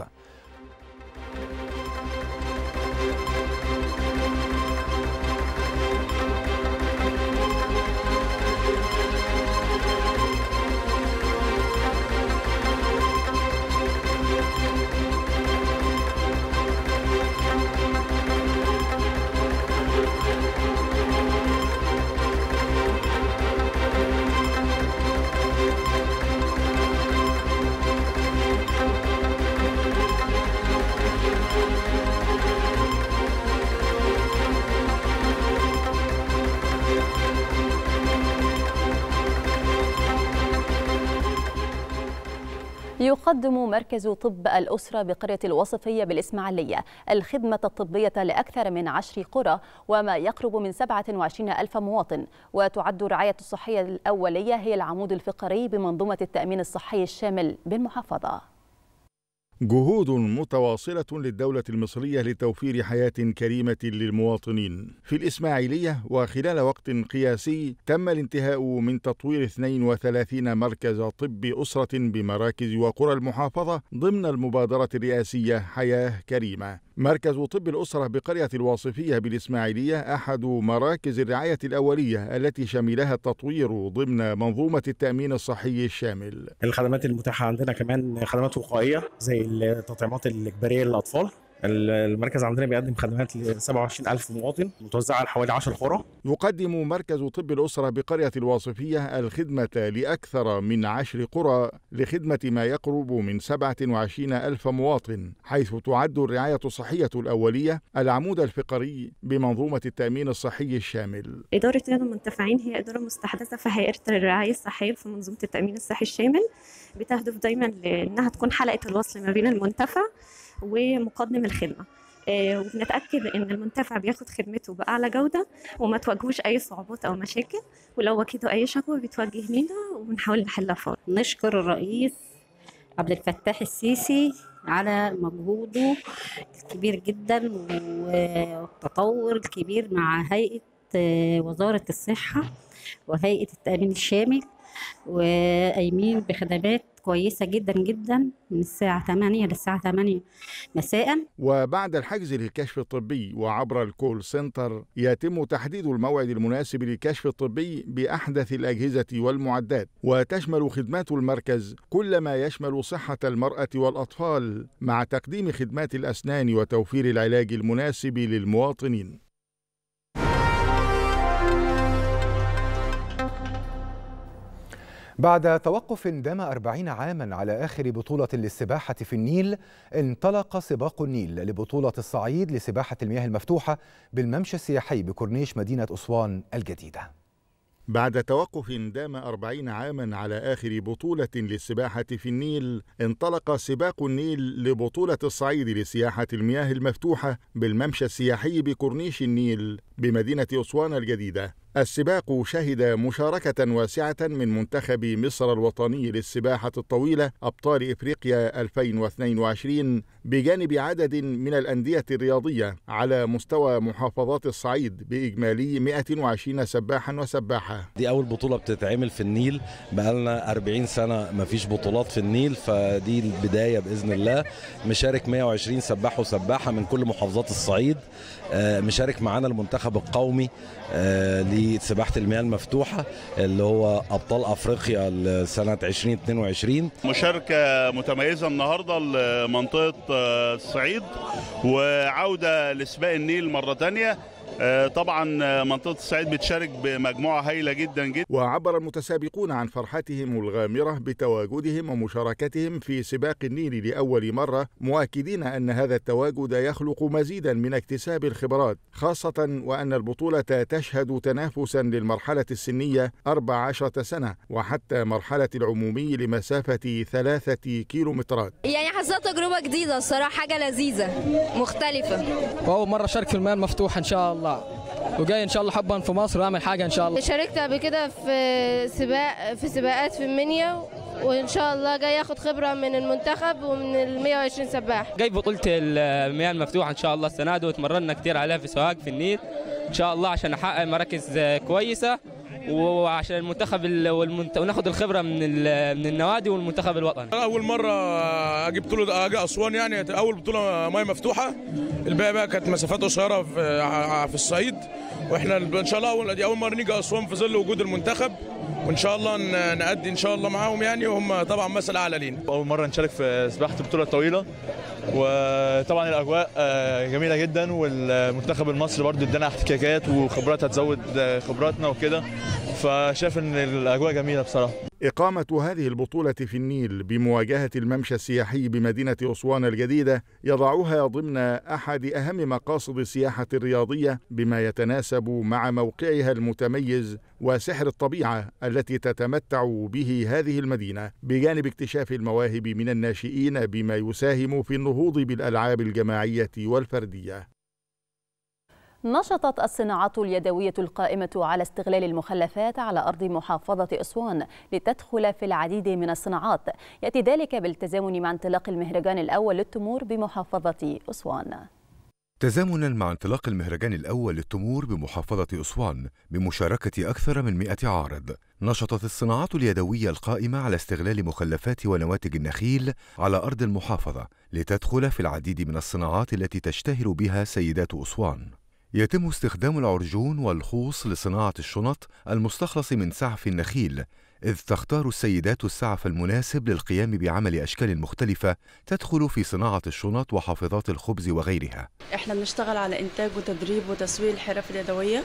يقدم مركز طب الأسرة بقرية الوصفية بالإسماعيلية الخدمة الطبية لأكثر من عشر قرى وما يقرب من 27 ألف مواطن وتعد الرعاية الصحية الأولية هي العمود الفقري بمنظومة التأمين الصحي الشامل بالمحافظة جهود متواصلة للدولة المصرية لتوفير حياة كريمة للمواطنين. في الإسماعيلية وخلال وقت قياسي تم الانتهاء من تطوير 32 مركز طب أسرة بمراكز وقرى المحافظة ضمن المبادرة الرئاسية حياة كريمة. مركز طب الأسرة بقرية الواصفية بالإسماعيلية أحد مراكز الرعاية الأولية التي شملها التطوير ضمن منظومة التأمين الصحي الشامل. الخدمات المتاحة عندنا كمان خدمات وقائية زي التطعيمات الاجباريه للاطفال المركز عندنا بيقدم خدمات ل 27000 مواطن متوزعه على حوالي 10 قرى. يقدم مركز طب الاسره بقريه الواصفيه الخدمه لاكثر من 10 قرى لخدمه ما يقرب من 27000 مواطن، حيث تعد الرعايه الصحيه الاوليه العمود الفقري بمنظومه التامين الصحي الشامل. اداره المنتفعين هي اداره مستحدثه في هيئه الرعايه الصحيه في منظومه التامين الصحي الشامل بتهدف دايما لانها تكون حلقه الوصل ما بين المنتفع ومقدم الخدمه آه، وبنتاكد ان المنتفع بياخد خدمته باعلى جوده وما تواجهوش اي صعوبات او مشاكل ولو واجهته اي شكوى بتوجه لينا وبنحاول نحلها فورا نشكر الرئيس عبد الفتاح السيسي على مجهوده الكبير جدا والتطور الكبير مع هيئه آه، وزاره الصحه وهيئه التامين الشامل وقايمين بخدمات كويسه جدا جدا من الساعه 8 للساعه 8 مساء وبعد الحجز للكشف الطبي وعبر الكول سنتر يتم تحديد الموعد المناسب للكشف الطبي باحدث الاجهزه والمعدات وتشمل خدمات المركز كل ما يشمل صحه المراه والاطفال مع تقديم خدمات الاسنان وتوفير العلاج المناسب للمواطنين بعد توقف دام أربعين عاما على آخر بطولة للسباحة في النيل انطلق سباق النيل لبطولة الصعيد لسباحة المياه المفتوحة بالممشى السياحي بكورنيش مدينة أسوان الجديدة بعد توقف دام أربعين عاما على آخر بطولة للسباحة في النيل انطلق سباق النيل لبطولة الصعيد لسياحة المياه المفتوحة بالممشى السياحي بكورنيش النيل بمدينة أسوان الجديدة السباق شهد مشاركة واسعة من منتخب مصر الوطني للسباحة الطويلة أبطال إفريقيا 2022 بجانب عدد من الأندية الرياضية على مستوى محافظات الصعيد بإجمالي 120 سباحا وسباحة دي أول بطولة بتتعمل في النيل بقالنا 40 سنة مفيش بطولات في النيل فدي البداية بإذن الله مشارك 120 سباح وسباحة من كل محافظات الصعيد آه، مشارك معانا المنتخب القومي آه، لسباحه المياه المفتوحه اللي هو ابطال افريقيا لسنه 2022 مشاركه متميزه النهارده لمنطقه آه، الصعيد وعوده لسباق النيل مره ثانيه آه، طبعا آه، منطقه الصعيد بتشارك بمجموعه هايله جدا جدا وعبر المتسابقون عن فرحتهم الغامره بتواجدهم ومشاركتهم في سباق النيل لاول مره مؤكدين ان هذا التواجد يخلق مزيدا من اكتساب الخبرات خاصه وان البطوله تشهد تنافسا للمرحله السنيه 14 سنه وحتى مرحله العمومي لمسافه ثلاثة كيلومترات يعني حاسه تجربه جديده الصراحه حاجه لذيذه مختلفه واول مره اشارك في الماء المفتوح ان شاء الله الله وجاي ان شاء الله حبا في مصر واعمل حاجه ان شاء الله شاركت قبل كده في سباق في سباقات في المنيا وان شاء الله جاي اخد خبره من المنتخب ومن ال 120 سباح جاي بطوله المياه المفتوحه ان شاء الله السنه دي واتمرنا كتير عليها في سوهاج في النيل ان شاء الله عشان احقق مراكز كويسه وعشان المنتخب والمنت... وناخد الخبره من من النوادي والمنتخب الوطني اول مره اجيب بطوله اجي اسوان يعني اول بطوله ميه مفتوحه الباقي بقى كانت مسافات قصيره في, في الصعيد واحنا ان شاء الله اول دي اول مره نيجي اسوان في ظل وجود المنتخب وان شاء الله نأدي ان شاء الله معاهم يعني وهم طبعا مثل اعلى لينا اول مره نشارك في سباحه بطوله طويله وطبعا الاجواء آه، جميله جدا والمنتخب المصري برضو ادانا احتكاكات وخبرات هتزود آه، خبراتنا وكده فشاف ان الاجواء جميله بصراحه إقامة هذه البطولة في النيل بمواجهة الممشى السياحي بمدينة أسوان الجديدة يضعها ضمن أحد أهم مقاصد السياحة الرياضية بما يتناسب مع موقعها المتميز وسحر الطبيعة التي تتمتع به هذه المدينة بجانب اكتشاف المواهب من الناشئين بما يساهم في النهوض بالألعاب الجماعية والفردية نشطت الصناعات اليدوية القائمة على استغلال المخلفات على أرض محافظة أسوان لتدخل في العديد من الصناعات يأتي ذلك بالتزامن مع انطلاق المهرجان الأول للتمور بمحافظة أسوان تزامنا مع انطلاق المهرجان الأول للتمور بمحافظة أسوان بمشاركة أكثر من 100 عارض نشطت الصناعات اليدوية القائمة على استغلال مخلفات ونواتج النخيل على أرض المحافظة لتدخل في العديد من الصناعات التي تشتهر بها سيدات أسوان يتم استخدام العرجون والخوص لصناعة الشنط المستخلص من سعف النخيل، إذ تختار السيدات السعف المناسب للقيام بعمل أشكال مختلفة تدخل في صناعة الشنط وحافظات الخبز وغيرها. إحنا بنشتغل على إنتاج وتدريب وتسويق الحرف اليدوية،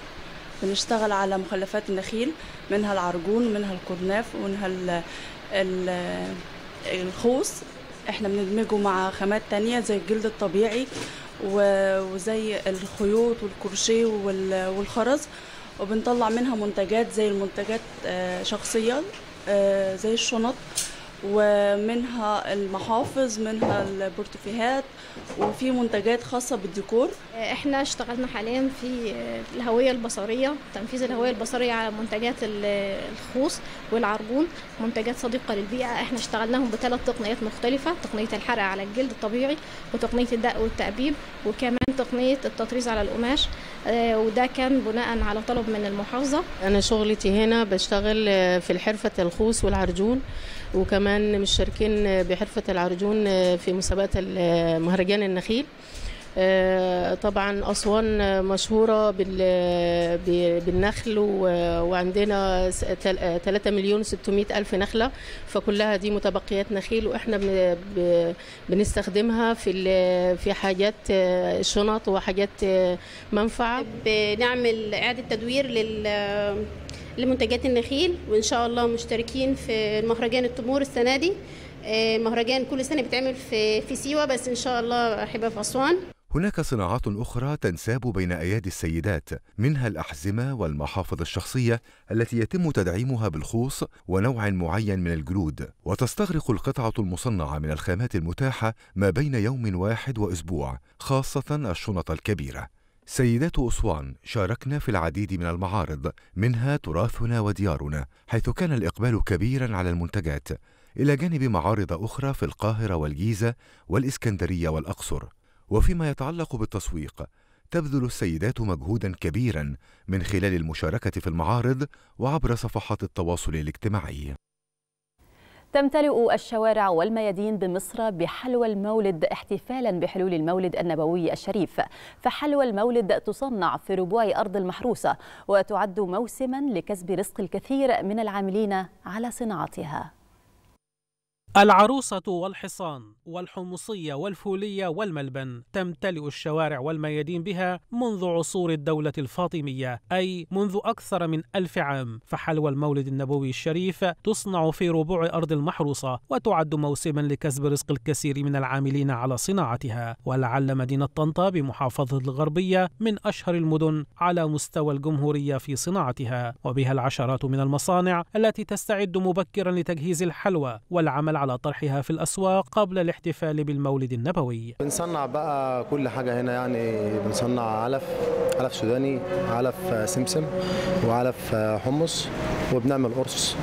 بنشتغل على مخلفات النخيل منها العرجون، منها الكرناف، ومنها ال ال الخوص، إحنا بندمجه مع خامات تانية زي الجلد الطبيعي وزي الخيوط والكروشيه والخرز وبنطلع منها منتجات زي المنتجات آه، شخصيه آه، زي الشنط ومنها المحافظ منها البورتوفيهات وفي منتجات خاصة بالديكور احنا اشتغلنا حاليا في الهوية البصرية تنفيذ الهوية البصرية على منتجات الخوص والعربون منتجات صديقة للبيئة احنا اشتغلناهم بثلاث تقنيات مختلفة تقنية الحرق على الجلد الطبيعي وتقنية الدق والتأبيب وكمان تقنية التطريز على القماش آه، وده كان بناء على طلب من المحافظة أنا شغلتي هنا بشتغل آه، في حرفة الخوص والعرجون وكمان مشتركين آه، بحرفة العرجون في مسابقة مهرجان النخيل آه، طبعا أسوان مشهورة بالنخل وعندنا 3 مليون 600 ألف نخلة فكلها دي متبقيات نخيل وإحنا بنستخدمها في في حاجات آه، شنط وحاجات آه، منفعة بنعمل طيب، إعادة تدوير لل لمنتجات النخيل وان شاء الله مشتركين في مهرجان التمور السنه دي مهرجان كل سنه بيتعمل في في سيوه بس ان شاء الله هيبقى في اسوان هناك صناعات أخرى تنساب بين أيادي السيدات منها الأحزمة والمحافظ الشخصية التي يتم تدعيمها بالخوص ونوع معين من الجلود وتستغرق القطعة المصنعة من الخامات المتاحة ما بين يوم واحد وأسبوع خاصة الشنط الكبيرة سيدات أسوان شاركنا في العديد من المعارض منها تراثنا وديارنا حيث كان الإقبال كبيرا على المنتجات إلى جانب معارض أخرى في القاهرة والجيزة والإسكندرية والأقصر وفيما يتعلق بالتسويق تبذل السيدات مجهودا كبيرا من خلال المشاركة في المعارض وعبر صفحات التواصل الاجتماعي تمتلئ الشوارع والميادين بمصر بحلوى المولد احتفالا بحلول المولد النبوي الشريف فحلوى المولد تصنع في ربوع أرض المحروسة وتعد موسما لكسب رزق الكثير من العاملين على صناعتها العروسة والحصان والحمصية والفولية والملبن تمتلئ الشوارع والميادين بها منذ عصور الدولة الفاطمية أي منذ أكثر من ألف عام فحلوى المولد النبوي الشريف تصنع في ربوع أرض المحروسة وتعد موسما لكسب رزق الكثير من العاملين على صناعتها ولعل مدينة طنطا بمحافظة الغربية من أشهر المدن على مستوى الجمهورية في صناعتها وبها العشرات من المصانع التي تستعد مبكرا لتجهيز الحلوى والعمل على طرحها في الأسواق قبل الاحتفال بالمولد النبوي بنصنع بقى كل حاجة هنا يعني بنصنع علف علف سوداني علف سمسم وعلف حمص وبنعمل قرص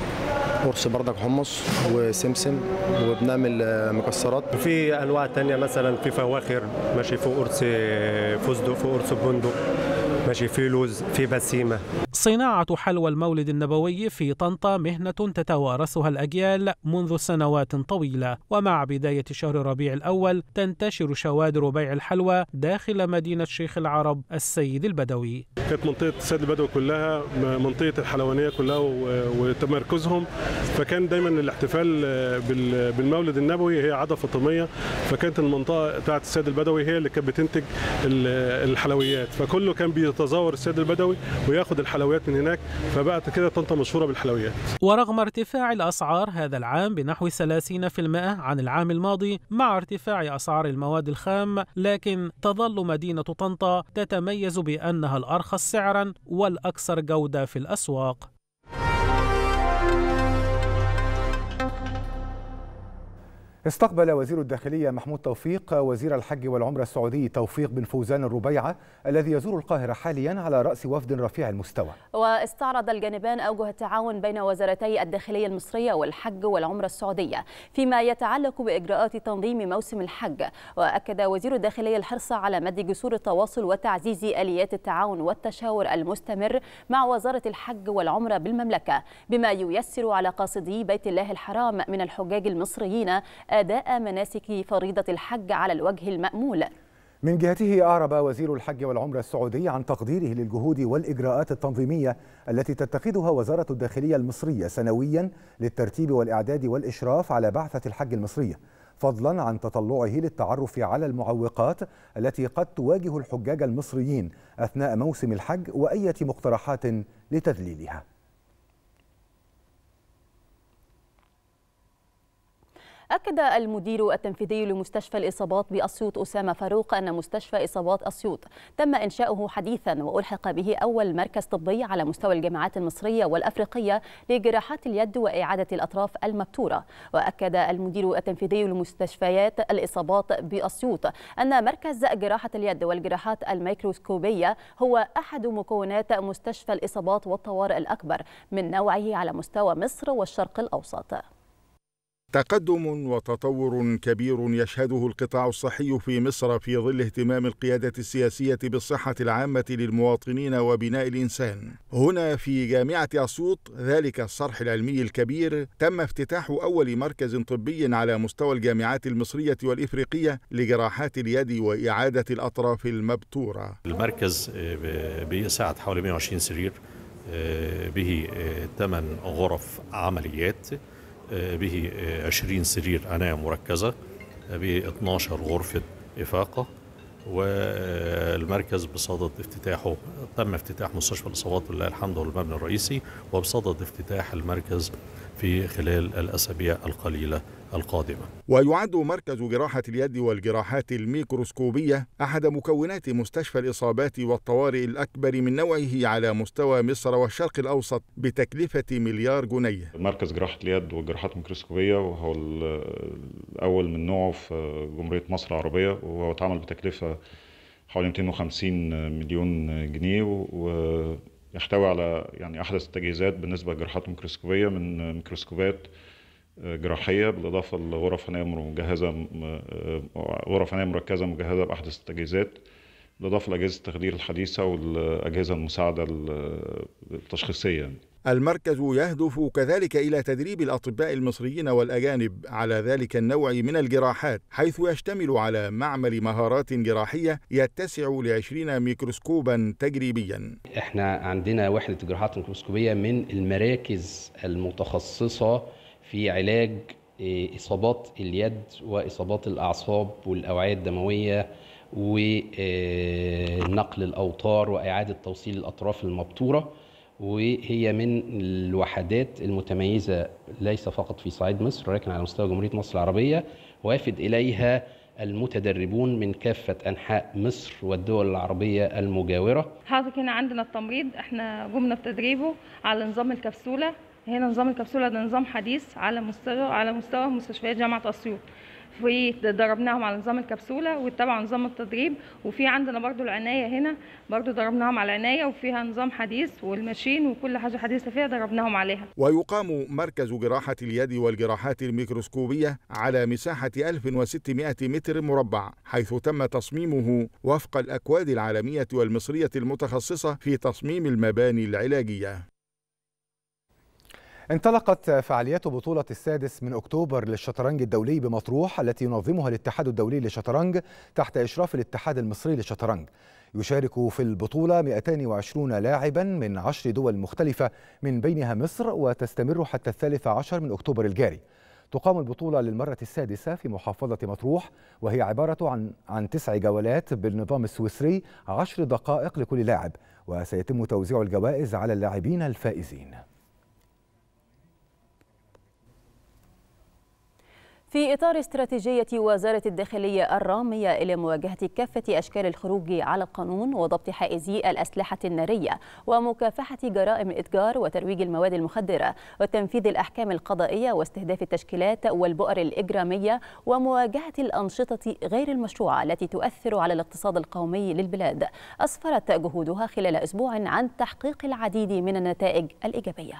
قرص بردك حمص وسمسم وبنعمل آه، مكسرات وفي انواع تانية مثلا في فواخر ماشي في قرص آه، فستق في قرص بندق ماشي في لوز في بسيمه صناعه حلوى المولد النبوي في طنطا مهنه تتوارثها الاجيال منذ سنوات طويله ومع بدايه شهر ربيع الاول تنتشر شوادر بيع الحلوى داخل مدينه شيخ العرب السيد البدوي كانت منطقه السيد البدوي كلها منطقه الحلوانيه كلها آه، وتمركزهم فكان دايما الاحتفال آه، بالمولد النبوي هي عاده فاطميه فكانت المنطقه بتاعه السيد البدوي هي اللي كانت بتنتج الحلويات فكله كان بيتزور السيد البدوي وياخد الحلويات من هناك فبقت كده طنطا مشهوره بالحلويات ورغم ارتفاع الاسعار هذا العام بنحو 30% عن العام الماضي مع ارتفاع اسعار المواد الخام لكن تظل مدينه طنطا تتميز بانها الارخص سعرا والاكثر جوده في الاسواق استقبل وزير الداخلية محمود توفيق وزير الحج والعمرة السعودي توفيق بن فوزان الربيعة الذي يزور القاهرة حاليا على رأس وفد رفيع المستوى واستعرض الجانبان أوجه التعاون بين وزارتي الداخلية المصرية والحج والعمرة السعودية فيما يتعلق بإجراءات تنظيم موسم الحج وأكد وزير الداخلية الحرص على مد جسور التواصل وتعزيز آليات التعاون والتشاور المستمر مع وزارة الحج والعمرة بالمملكة بما ييسر على قاصدي بيت الله الحرام من الحجاج المصريين أداء مناسك فريضة الحج على الوجه المأمول من جهته أعرب وزير الحج والعمرة السعودي عن تقديره للجهود والإجراءات التنظيمية التي تتخذها وزارة الداخلية المصرية سنويا للترتيب والإعداد والإشراف على بعثة الحج المصرية فضلا عن تطلعه للتعرف على المعوقات التي قد تواجه الحجاج المصريين أثناء موسم الحج وأية مقترحات لتذليلها أكد المدير التنفيذي لمستشفى الإصابات بأسيوط أسامة فاروق أن مستشفى إصابات أسيوط تم إنشاؤه حديثا وألحق به أول مركز طبي على مستوى الجامعات المصرية والأفريقية لجراحات اليد وإعادة الأطراف المبتورة وأكد المدير التنفيذي لمستشفيات الإصابات بأسيوط أن مركز جراحة اليد والجراحات الميكروسكوبية هو أحد مكونات مستشفى الإصابات والطوارئ الأكبر من نوعه على مستوى مصر والشرق الأوسط تقدم وتطور كبير يشهده القطاع الصحي في مصر في ظل اهتمام القيادة السياسية بالصحة العامة للمواطنين وبناء الإنسان. هنا في جامعة أسيوط ذلك الصرح العلمي الكبير تم افتتاح أول مركز طبي على مستوى الجامعات المصرية والإفريقية لجراحات اليد وإعادة الأطراف المبتورة. المركز آه، بيساعد حوالي 120 سرير آه، به 8 آه، غرف عمليات به 20 سرير عناية مركزة ب 12 غرفة إفاقة والمركز بصدد افتتاحه تم افتتاح مستشفى الإصابات لله الحمد والمبنى الرئيسي وبصدد افتتاح المركز في خلال الأسابيع القليلة القادمة ويعد مركز جراحة اليد والجراحات الميكروسكوبية أحد مكونات مستشفى الإصابات والطوارئ الأكبر من نوعه على مستوى مصر والشرق الأوسط بتكلفة مليار جنيه مركز جراحة اليد والجراحات الميكروسكوبية وهو الأول من نوعه في جمهورية مصر العربية وهو اتعمل بتكلفة حوالي 250 مليون جنيه ويحتوي على يعني أحدث التجهيزات بالنسبة للجراحات الميكروسكوبية من ميكروسكوبات جراحيه بالاضافه لغرف عنايه مجهزه آه، غرف عنايه مركزه مجهزه باحدث التجهيزات بالاضافه لاجهزه التخدير الحديثه والاجهزه المساعده التشخيصيه يعني. المركز يهدف كذلك الى تدريب الاطباء المصريين والاجانب على ذلك النوع من الجراحات حيث يشتمل على معمل مهارات جراحيه يتسع لعشرين ميكروسكوبا تجريبيا احنا عندنا وحده جراحات ميكروسكوبيه من المراكز المتخصصه في علاج آه، اصابات اليد واصابات الاعصاب والاوعيه الدمويه ونقل آه، الاوتار واعاده توصيل الاطراف المبتوره وهي من الوحدات المتميزه ليس فقط في صعيد مصر ولكن على مستوى جمهوريه مصر العربيه وافد اليها المتدربون من كافة أنحاء مصر والدول العربية المجاورة حضرتك هنا عندنا التمريض احنا قمنا بتدريبه على نظام الكبسولة هنا نظام الكبسوله ده نظام حديث على مستوى على مستوى مستشفيات جامعه اسيوط في دربناهم على نظام الكبسوله واتبعوا نظام التدريب وفي عندنا برضو العنايه هنا برضو دربناهم على العنايه وفيها نظام حديث والماشين وكل حاجه حديثه فيها دربناهم عليها ويقام مركز جراحه اليد والجراحات الميكروسكوبيه على مساحه 1600 متر مربع حيث تم تصميمه وفق الاكواد العالميه والمصريه المتخصصه في تصميم المباني العلاجيه انطلقت فعاليات بطولة السادس من أكتوبر للشطرنج الدولي بمطروح التي ينظمها الاتحاد الدولي للشطرنج تحت إشراف الاتحاد المصري للشطرنج يشارك في البطولة 220 لاعبا من عشر دول مختلفة من بينها مصر وتستمر حتى الثالث عشر من أكتوبر الجاري تقام البطولة للمرة السادسة في محافظة مطروح وهي عبارة عن عن تسع جولات بالنظام السويسري عشر دقائق لكل لاعب وسيتم توزيع الجوائز على اللاعبين الفائزين في إطار استراتيجية وزارة الداخلية الرامية إلى مواجهة كافة أشكال الخروج على القانون وضبط حائزي الأسلحة النارية ومكافحة جرائم الإتجار وترويج المواد المخدرة وتنفيذ الأحكام القضائية واستهداف التشكيلات والبؤر الإجرامية ومواجهة الأنشطة غير المشروعة التي تؤثر على الاقتصاد القومي للبلاد أسفرت جهودها خلال أسبوع عن تحقيق العديد من النتائج الإيجابية.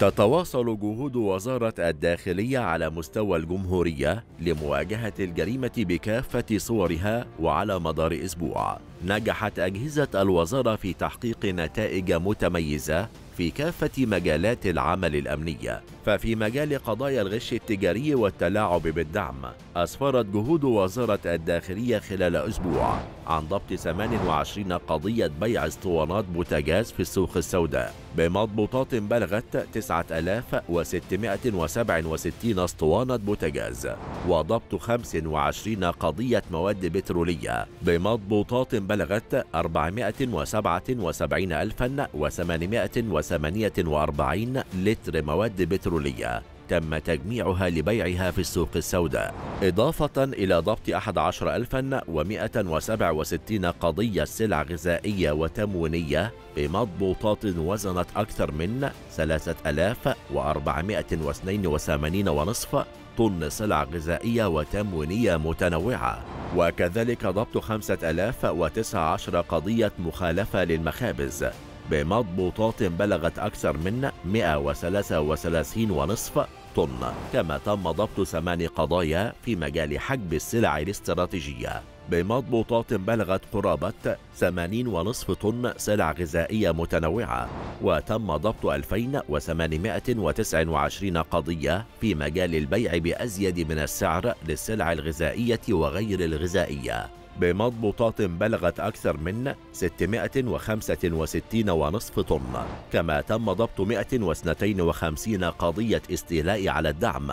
تتواصل جهود وزارة الداخلية على مستوى الجمهورية لمواجهة الجريمة بكافة صورها وعلى مدار أسبوع. نجحت أجهزة الوزارة في تحقيق نتائج متميزة في كافة مجالات العمل الأمنية ففي مجال قضايا الغش التجاري والتلاعب بالدعم أسفرت جهود وزارة الداخلية خلال أسبوع عن ضبط 28 قضية بيع اسطوانات بوتاجاز في السوق السوداء بمضبوطات بلغت 9667 اسطوانة بوتاجاز وضبط 25 قضية مواد بترولية بمضبوطات بلغت 477800 248 لتر مواد بترولية تم تجميعها لبيعها في السوق السوداء إضافة إلى ضبط 11167 قضية سلع غذائية وتموينية بمضبوطات وزنت أكثر من 3482 ونصف طن سلع غذائية وتموينية متنوعة وكذلك ضبط 5019 قضية مخالفة للمخابز بمضبوطات بلغت أكثر من 133.5 طن كما تم ضبط ثمان قضايا في مجال حجب السلع الاستراتيجية بمضبوطات بلغت قرابة 80 ونصف طن سلع غذائية متنوعة وتم ضبط 2829 قضية في مجال البيع بأزيد من السعر للسلع الغذائية وغير الغذائية بمضبوطات بلغت أكثر من 665 ونصف طن كما تم ضبط 152 قضية استيلاء على الدعم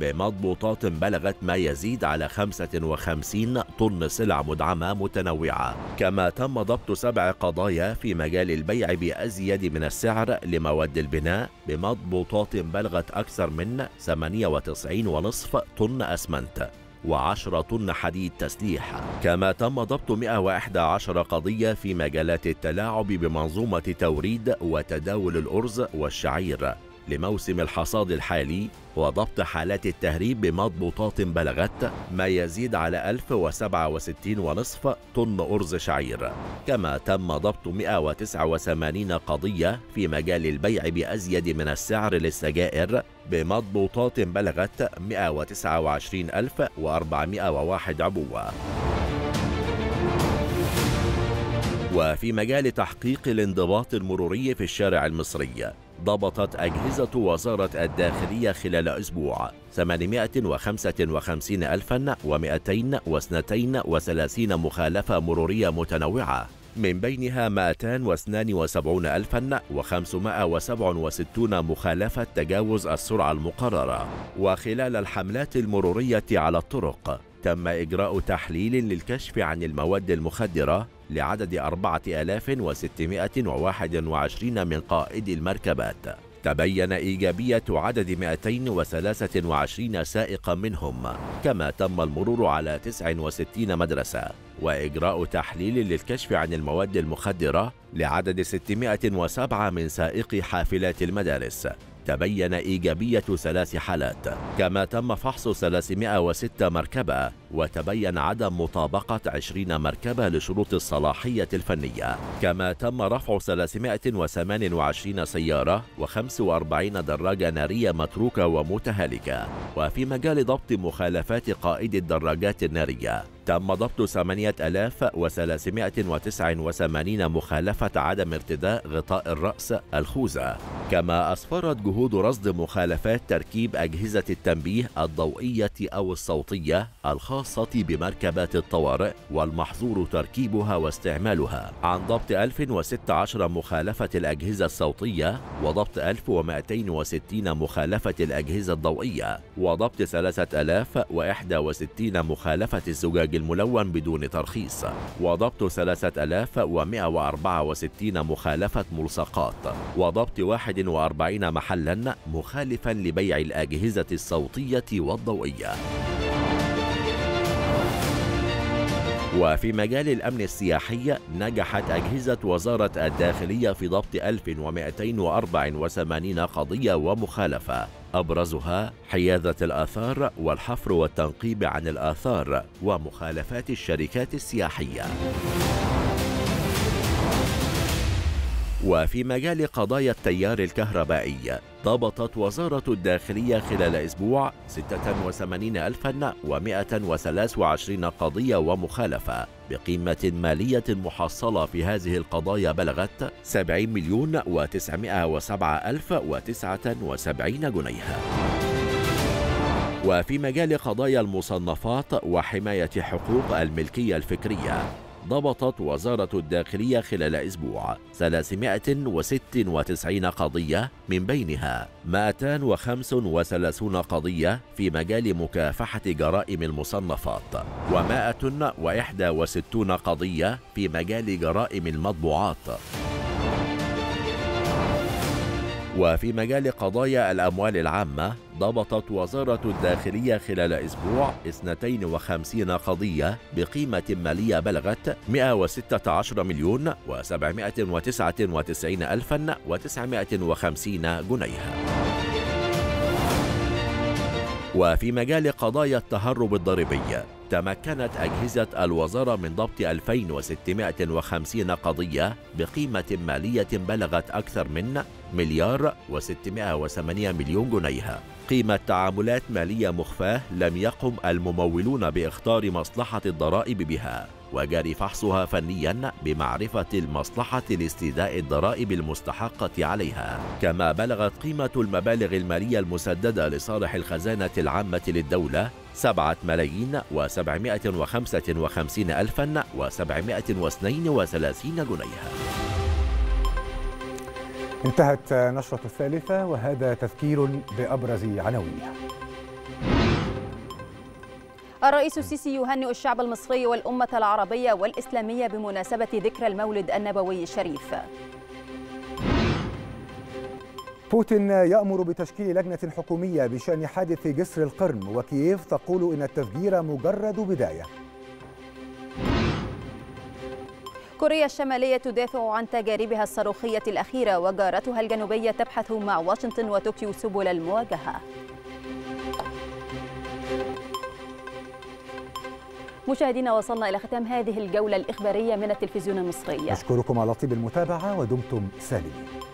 بمضبوطات بلغت ما يزيد على 55 طن سلع مدعمة متنوعة كما تم ضبط سبع قضايا في مجال البيع بأزيد من السعر لمواد البناء بمضبوطات بلغت أكثر من 98 ونصف طن أسمنت وعشرة طن حديد تسليح كما تم ضبط 111 قضية في مجالات التلاعب بمنظومة توريد وتداول الأرز والشعير لموسم الحصاد الحالي وضبط حالات التهريب بمضبوطات بلغت ما يزيد على 1067 ونصف طن أرز شعير كما تم ضبط 189 قضية في مجال البيع بأزيد من السعر للسجائر بمضبوطات بلغت 129401 عبوة وفي مجال تحقيق الانضباط المروري في الشارع المصري ضبطت أجهزة وزارة الداخلية خلال أسبوع 855232 مخالفة مرورية متنوعة من بينها 272567 مخالفة تجاوز السرعة المقررة وخلال الحملات المرورية على الطرق تم إجراء تحليل للكشف عن المواد المخدرة لعدد 4621 من قائدي المركبات تبين إيجابية عدد 223 سائقا منهم كما تم المرور على 69 مدرسة وإجراء تحليل للكشف عن المواد المخدرة لعدد 607 من سائقي حافلات المدارس تبين إيجابية ثلاث حالات كما تم فحص 306 مركبة وتبين عدم مطابقة 20 مركبة لشروط الصلاحية الفنية كما تم رفع 328 سيارة و45 دراجة نارية متروكة ومتهالكة وفي مجال ضبط مخالفات قائد الدراجات النارية تم ضبط 8389 مخالفة عدم ارتداء غطاء الرأس الخوذة كما أسفرت جهود رصد مخالفات تركيب أجهزة التنبيه الضوئية أو الصوتية الخاصة الخاصة بمركبات الطوارئ والمحظور تركيبها واستعمالها عن ضبط 1016 مخالفة الأجهزة الصوتية وضبط 1260 مخالفة الأجهزة الضوئية وضبط 3061 مخالفة الزجاج الملون بدون ترخيص وضبط 3164 مخالفة ملصقات وضبط 41 محلا مخالفا لبيع الأجهزة الصوتية والضوئية وفي مجال الأمن السياحي نجحت أجهزة وزارة الداخلية في ضبط 1284 قضية ومخالفة أبرزها حيازة الآثار والحفر والتنقيب عن الآثار ومخالفات الشركات السياحية وفي مجال قضايا التيار الكهربائي ضبطت وزارة الداخلية خلال أسبوع 86123 قضية ومخالفة بقيمة مالية محصلة في هذه القضايا بلغت 70 مليون و907 ألف و79 جنيه وفي مجال قضايا المصنفات وحماية حقوق الملكية الفكرية ضبطت وزارة الداخلية خلال أسبوع 396 قضية من بينها 235 قضية في مجال مكافحة جرائم المصنفات و161 قضية في مجال جرائم المطبوعات وفي مجال قضايا الأموال العامة ضبطت وزارة الداخلية خلال أسبوع 52 قضية بقيمة مالية بلغت 116 مليون و799 ألفا و950 جنيه وفي مجال قضايا التهرب الضريبي تمكنت أجهزة الوزارة من ضبط 2650 قضية بقيمة مالية بلغت أكثر من مليار و608 مليون جنيه قيمة تعاملات مالية مخفاة لم يقم الممولون باختار مصلحة الضرائب بها وجاري فحصها فنيا بمعرفة المصلحة لاستيداء الضرائب المستحقة عليها كما بلغت قيمة المبالغ المالية المسددة لصالح الخزانة العامة للدولة سبعة ملايين وسبعمائة وخمسة وخمسين ألفا وسبعمائة واثنين وثلاثين جنيها انتهت نشرة الثالثة وهذا تذكير بأبرز عناوينها الرئيس السيسي يهنئ الشعب المصري والأمة العربية والإسلامية بمناسبة ذكرى المولد النبوي الشريف بوتين يأمر بتشكيل لجنة حكومية بشأن حادث جسر القرن وكييف تقول إن التفجير مجرد بداية كوريا الشمالية تدافع عن تجاربها الصاروخية الأخيرة وجارتها الجنوبية تبحث مع واشنطن وطوكيو سبل المواجهة مشاهدينا وصلنا إلى ختام هذه الجولة الإخبارية من التلفزيون المصري أشكركم على طيب المتابعة ودمتم سالمين